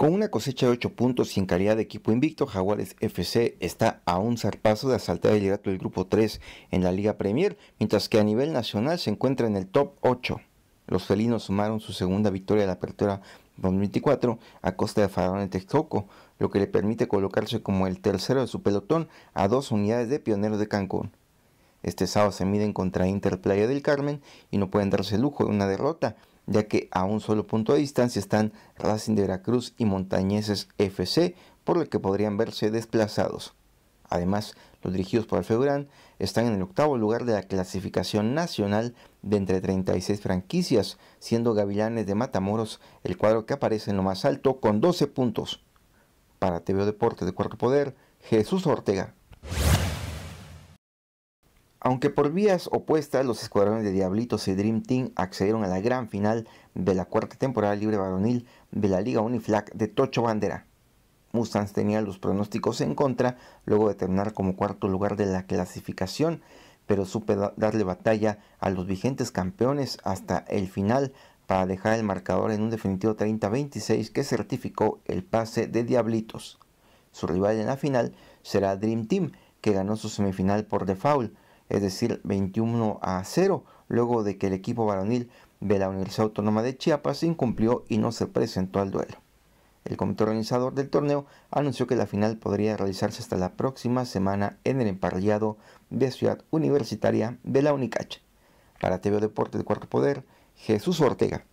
Con una cosecha de 8 puntos y en calidad de equipo invicto, Jaguares FC está a un zarpazo de asaltar el liderato del grupo 3 en la Liga Premier, mientras que a nivel nacional se encuentra en el top 8. Los felinos sumaron su segunda victoria de la apertura 2024 a costa de Faraón en Texcoco, lo que le permite colocarse como el tercero de su pelotón a dos unidades de pioneros de Cancún. Este sábado se miden contra Inter Playa del Carmen y no pueden darse el lujo de una derrota, ya que a un solo punto de distancia están Racing de Veracruz y Montañeses FC, por lo que podrían verse desplazados. Además, los dirigidos por Alfeurán están en el octavo lugar de la clasificación nacional de entre 36 franquicias, siendo Gavilanes de Matamoros el cuadro que aparece en lo más alto con 12 puntos. Para TVO Deportes de Cuarto Poder, Jesús Ortega. Aunque por vías opuestas, los escuadrones de Diablitos y Dream Team accedieron a la gran final de la cuarta temporada libre varonil de la Liga Uniflag de Tocho Bandera. Mustangs tenía los pronósticos en contra luego de terminar como cuarto lugar de la clasificación, pero supe darle batalla a los vigentes campeones hasta el final para dejar el marcador en un definitivo 30-26 que certificó el pase de Diablitos. Su rival en la final será Dream Team, que ganó su semifinal por default es decir, 21 a 0, luego de que el equipo varonil de la Universidad Autónoma de Chiapas incumplió y no se presentó al duelo. El comité organizador del torneo anunció que la final podría realizarse hasta la próxima semana en el emparrillado de Ciudad Universitaria de la UNICACH. Para TV Deporte de Cuarto Poder, Jesús Ortega.